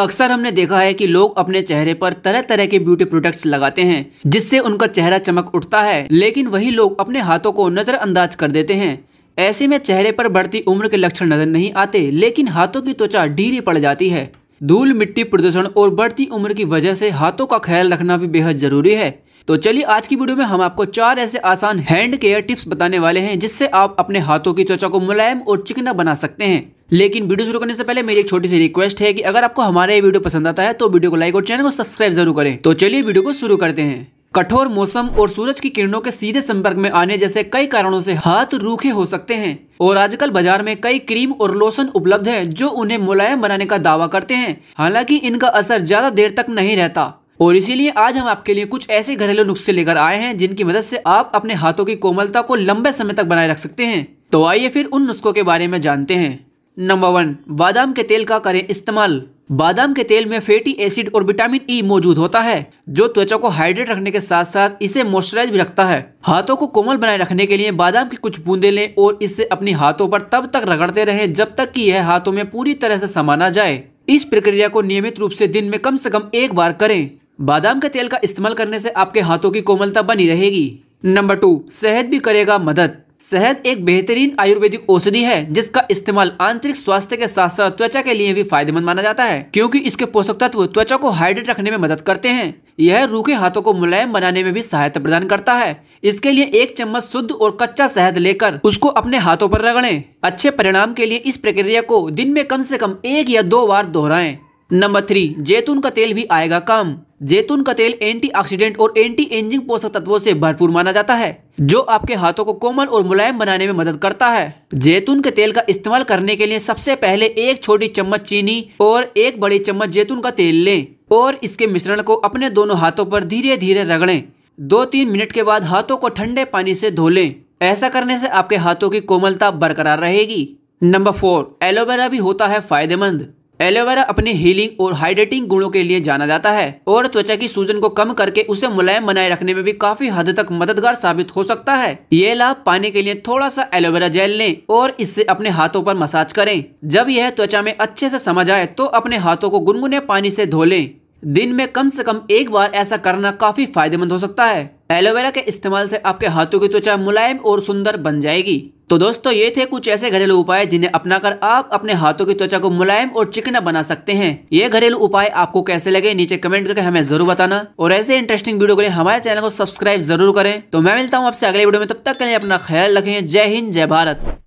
अक्सर हमने देखा है कि लोग अपने चेहरे पर तरह तरह के ब्यूटी प्रोडक्ट्स लगाते हैं जिससे उनका चेहरा चमक उठता है लेकिन वही लोग अपने हाथों को नज़रअंदाज कर देते हैं ऐसे में चेहरे पर बढ़ती उम्र के लक्षण नज़र नहीं आते लेकिन हाथों की त्वचा ढीली पड़ जाती है धूल मिट्टी प्रदूषण और बढ़ती उम्र की वजह से हाथों का ख्याल रखना भी बेहद जरूरी है तो चलिए आज की वीडियो में हम आपको चार ऐसे आसान हैंड केयर टिप्स बताने वाले हैं जिससे आप अपने हाथों की त्वचा को मुलायम और चिकना बना सकते हैं लेकिन वीडियो शुरू करने से पहले मेरी एक छोटी सी रिक्वेस्ट है कि अगर आपको हमारा ये वीडियो पसंद आता है तो वीडियो को लाइक और चैनल को सब्सक्राइब जरूर करें तो चलिए वीडियो को शुरू करते हैं कठोर मौसम और सूरज की किरणों के सीधे संपर्क में आने जैसे कई कारणों से हाथ रूखे हो सकते हैं और आजकल बाजार में कई क्रीम और लोशन उपलब्ध है जो उन्हें मुलायम बनाने का दावा करते हैं हालांकि इनका असर ज्यादा देर तक नहीं रहता और इसीलिए आज हम आपके लिए कुछ ऐसे घरेलू नुस्खे लेकर आए हैं जिनकी मदद से आप अपने हाथों की कोमलता को लंबे समय तक बनाए रख सकते हैं तो आइए फिर उन नुस्खों के बारे में जानते हैं नंबर वन बादाम के तेल का करें इस्तेमाल बादाम के तेल में फैटी एसिड और विटामिन ई e मौजूद होता है जो त्वचा को हाइड्रेट रखने के साथ साथ इसे मॉइस्चराइज भी रखता है हाथों को कोमल बनाए रखने के लिए बादाम की कुछ बूंदे लें और इसे अपने हाथों पर तब तक रगड़ते रहें जब तक कि यह हाथों में पूरी तरह से समाना जाए इस प्रक्रिया को नियमित रूप से दिन में कम से कम एक बार करें बादाम के तेल का इस्तेमाल करने से आपके हाथों की कोमलता बनी रहेगी नंबर टू सेहत भी करेगा मदद शहद एक बेहतरीन आयुर्वेदिक औषधि है जिसका इस्तेमाल आंतरिक स्वास्थ्य के साथ साथ त्वचा के लिए भी फायदेमंद माना जाता है क्योंकि इसके पोषक तत्व त्वचा को हाइड्रेट रखने में मदद करते हैं यह रूखे हाथों को मुलायम बनाने में भी सहायता प्रदान करता है इसके लिए एक चम्मच शुद्ध और कच्चा शहद लेकर उसको अपने हाथों पर रगड़े अच्छे परिणाम के लिए इस प्रक्रिया को दिन में कम से कम एक या दो बार दोहराए नंबर थ्री जैतून का तेल भी आएगा काम जैतून का तेल एंटीऑक्सीडेंट और एंटी एंजिंग पोषक तत्वों से भरपूर माना जाता है जो आपके हाथों को कोमल और मुलायम बनाने में मदद करता है जैतून के तेल का इस्तेमाल करने के लिए सबसे पहले एक छोटी चम्मच चीनी और एक बड़ी चम्मच जैतून का तेल लें और इसके मिश्रण को अपने दोनों हाथों पर धीरे धीरे रगड़ें दो तीन मिनट के बाद हाथों को ठंडे पानी से धो लें ऐसा करने से आपके हाथों की कोमलता बरकरार रहेगी नंबर फोर एलोवेरा भी होता है फायदेमंद एलोवेरा अपने हीलिंग और हाइड्रेटिंग गुणों के लिए जाना जाता है और त्वचा की सूजन को कम करके उसे मुलायम बनाए रखने में भी काफी हद तक मददगार साबित हो सकता है ये लाभ पाने के लिए थोड़ा सा एलोवेरा जेल लें और इससे अपने हाथों पर मसाज करें जब यह त्वचा में अच्छे से समा जाए तो अपने हाथों को गुनगुने पानी से धो लें दिन में कम से कम एक बार ऐसा करना काफी फायदेमंद हो सकता है एलोवेरा के इस्तेमाल से आपके हाथों की त्वचा मुलायम और सुंदर बन जाएगी तो दोस्तों ये थे कुछ ऐसे घरेलू उपाय जिन्हें अपनाकर आप अपने हाथों की त्वचा को मुलायम और चिकना बना सकते हैं ये घरेलू उपाय आपको कैसे लगे नीचे कमेंट करके हमें जरूर बताना और ऐसे इंटरेस्टिंग वीडियो के लिए हमारे चैनल को सब्सक्राइब जरूर करें तो मैं मिलता हूँ आपसे अगले वीडियो में तब तक के लिए अपना ख्याल रखें जय हिंद जय भारत